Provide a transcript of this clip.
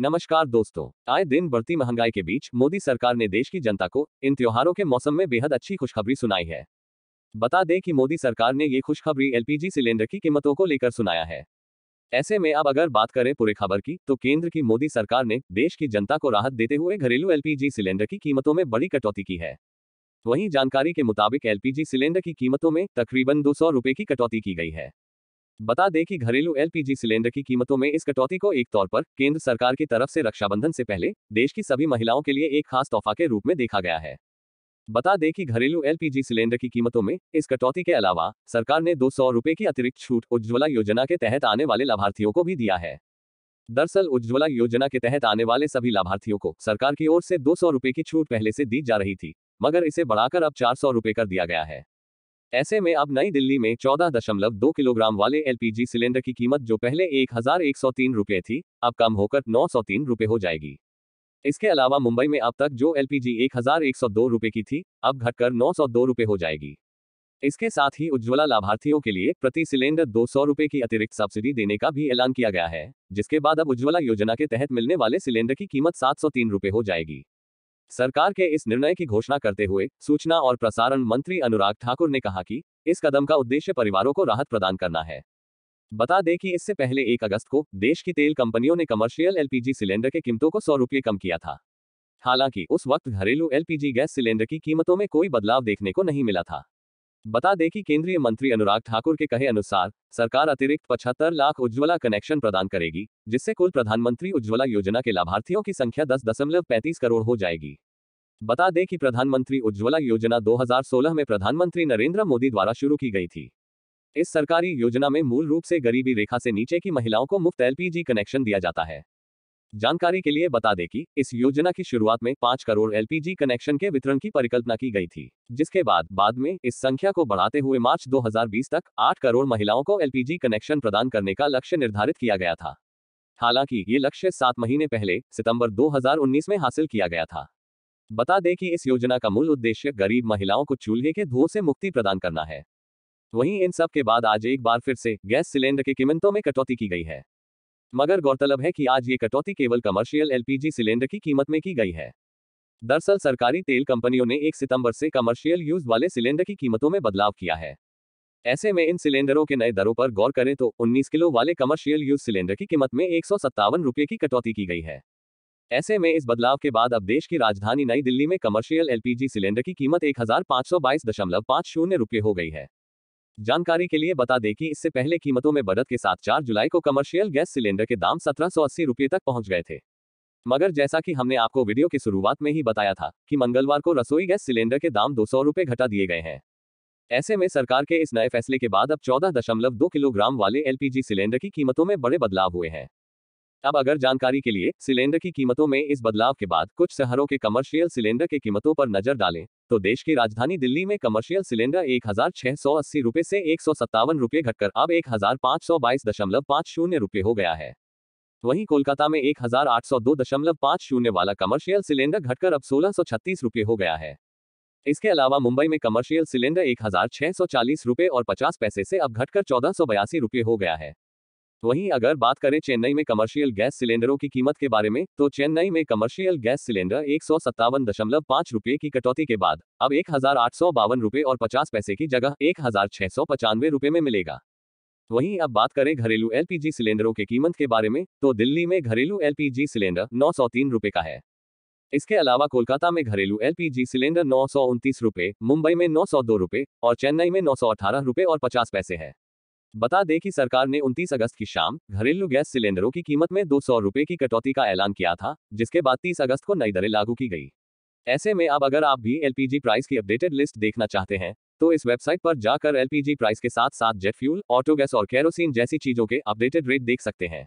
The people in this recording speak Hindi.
नमस्कार दोस्तों आए दिन बढ़ती महंगाई के बीच मोदी सरकार ने देश की जनता को इन त्योहारों के मौसम में बेहद अच्छी खुशखबरी सुनाई है बता दें कि मोदी सरकार ने ये खुशखबरी एलपीजी सिलेंडर की कीमतों को लेकर सुनाया है ऐसे में अब अगर बात करें पूरे खबर की तो केंद्र की मोदी सरकार ने देश की जनता को राहत देते हुए घरेलू एलपीजी सिलेंडर की कीमतों में बड़ी कटौती की है वहीं जानकारी के मुताबिक एलपीजी सिलेंडर की कीमतों में तकरीबन दो सौ की कटौती की गई है बता दें कि घरेलू एलपीजी सिलेंडर की कीमतों में इस कटौती को एक तौर पर केंद्र सरकार की तरफ से रक्षाबंधन से पहले देश की सभी महिलाओं के लिए एक खास तोहफा के रूप में देखा गया है बता दें कि घरेलू एलपीजी सिलेंडर की कीमतों में इस कटौती के अलावा सरकार ने दो सौ रुपए की अतिरिक्त छूट उज्ज्वला योजना के तहत आने वाले लाभार्थियों को भी दिया है दरअसल उज्ज्वला योजना के तहत आने वाले सभी लाभार्थियों को सरकार की ओर से दो सौ की छूट पहले से दी जा रही थी मगर इसे बढ़ाकर अब चार सौ कर दिया गया है ऐसे में अब नई दिल्ली में दो किलोग्राम वाले एलपीजी सिलेंडर की कीमत जो पहले तीन रुपये थी अब कम होकर तीन रुपये हो जाएगी इसके अलावा मुंबई में अब तक जो एलपीजी 1,102 रुपए की थी अब घटकर 902 रुपए हो जाएगी इसके साथ ही उज्ज्वला लाभार्थियों के लिए प्रति सिलेंडर दो सौ रुपये की अतिरिक्त सब्सिडी देने का भी ऐलान किया गया है जिसके बाद अब उज्ज्वला योजना के तहत मिलने वाले सिलेंडर की कीमत सात सौ तीन रुपये हो जाएगी सरकार के इस निर्णय की घोषणा करते हुए सूचना और प्रसारण मंत्री अनुराग ठाकुर ने कहा कि इस कदम का उद्देश्य परिवारों को राहत प्रदान करना है बता दें कि इससे पहले एक अगस्त को देश की तेल कंपनियों ने कमर्शियल एलपीजी सिलेंडर के कीमतों को सौ रुपये कम किया था हालांकि उस वक्त घरेलू एलपीजी गैस सिलेंडर की कीमतों में कोई बदलाव देखने को नहीं मिला था बता दें कि केंद्रीय मंत्री अनुराग ठाकुर के कहे अनुसार सरकार अतिरिक्त पचहत्तर लाख उज्ज्वला कनेक्शन प्रदान करेगी जिससे कुल प्रधानमंत्री उज्ज्वला योजना के लाभार्थियों की संख्या दस दशमलव पैंतीस करोड़ हो जाएगी बता दें कि प्रधानमंत्री उज्ज्वला योजना 2016 में प्रधानमंत्री नरेंद्र मोदी द्वारा शुरू की गई थी इस सरकारी योजना में मूल रूप से गरीबी रेखा से नीचे की महिलाओं को मुफ्त एलपीजी कनेक्शन दिया जाता है जानकारी के लिए बता दें कि इस योजना की शुरुआत में पांच करोड़ एल कनेक्शन के वितरण की परिकल्पना की गई थी जिसके बाद बाद में इस संख्या को बढ़ाते हुए मार्च 2020 तक आठ करोड़ महिलाओं को एल कनेक्शन प्रदान करने का लक्ष्य निर्धारित किया गया था हालांकि ये लक्ष्य सात महीने पहले सितंबर दो में हासिल किया गया था बता दें कि इस योजना का मूल उद्देश्य गरीब महिलाओं को चूल्हे के धुओं से मुक्ति प्रदान करना है वहीं इन सब के बाद आज एक बार फिर से गैस सिलेंडर की कीमतों में कटौती की गई है मगर गौरतलब है कि आज ये कटौती केवल कमर्शियल एलपीजी सिलेंडर की कीमत में की गई है दरअसल सरकारी तेल कंपनियों ने 1 सितंबर से कमर्शियल यूज वाले सिलेंडर की कीमतों में बदलाव किया है ऐसे में इन सिलेंडरों के नए दरों पर गौर करें तो 19 किलो वाले कमर्शियल यूज सिलेंडर की कीमत में एक रुपये की कटौती की गई है ऐसे में इस बदलाव के बाद अब देश की राजधानी नई दिल्ली में कमर्शियल एलपीजी सिलेंडर की कीमत एक हजार रुपये हो गई है जानकारी के लिए बता दें कि इससे पहले कीमतों में बढ़त के साथ 4 जुलाई को कमर्शियल गैस सिलेंडर के दाम सत्रह सौ तक पहुंच गए थे मगर जैसा कि हमने आपको वीडियो की शुरुआत में ही बताया था कि मंगलवार को रसोई गैस सिलेंडर के दाम दो सौ घटा दिए गए हैं ऐसे में सरकार के इस नए फैसले के बाद अब चौदह दशमलव दो किलोग्राम वाले एलपीजी सिलेंडर की कीमतों में बड़े बदलाव हुए हैं अब अगर जानकारी के लिए सिलेंडर की कीमतों में इस बदलाव के बाद कुछ शहरों के कमर्शियल सिलेंडर के कीमतों पर नजर डालें तो देश की राजधानी दिल्ली में कमर्शियल सिलेंडर एक हजार छह सौ अस्सी रूपए से एक सौ सत्तावन रूपए घटकर अब एक हजार पाँच सौ बाईस दशमलव पाँच शून्य रूपए हो गया है वहीं कोलकाता में एक हजार आठ सौ दो दशमलव पाँच शून्य वाला कमर्शियल सिलेंडर घटकर अब सोलह सौ छत्तीस रूपए हो गया है इसके अलावा मुंबई में कमर्शियल सिलेंडर एक हजार छह सौ चालीस रूपए और पचास पैसे से अब घटकर चौदह सौ बयासी रूपए हो गया है वहीं अगर बात करें चेन्नई में कमर्शियल गैस सिलेंडरों की कीमत के बारे में तो चेन्नई में कमर्शियल गैस सिलेंडर एक सौ सत्तावन दशमलव पाँच की कटौती के बाद अब एक हजार आठ सौ बावन और पचास पैसे की जगह एक हजार छह सौ पचानवे में मिलेगा वहीं अब बात करें घरेलू एलपीजी सिलेंडरों के कीमत के बारे में तो दिल्ली में घरेलू एलपीजी सिलेंडर नौ सौ तीन का है इसके अलावा कोलकाता में घरेलू एलपीजी सिलेंडर नौ सौ उनतीस रुपये मुंबई में नौ सौ दो और चेन्नई में नौ सौ अठारह और पचास पैसे है बता दें कि सरकार ने 29 अगस्त की शाम घरेलू गैस सिलेंडरों की कीमत में दो सौ की कटौती का ऐलान किया था जिसके बाद 30 अगस्त को नई दरें लागू की गई ऐसे में अब अगर आप भी एलपीजी प्राइस की अपडेटेड लिस्ट देखना चाहते हैं तो इस वेबसाइट पर जाकर एलपीजी प्राइस के साथ साथ जेट फ्यूल ऑटो गैस और कैरोसिन जैसी चीजों के अपडेटेड रेट देख सकते हैं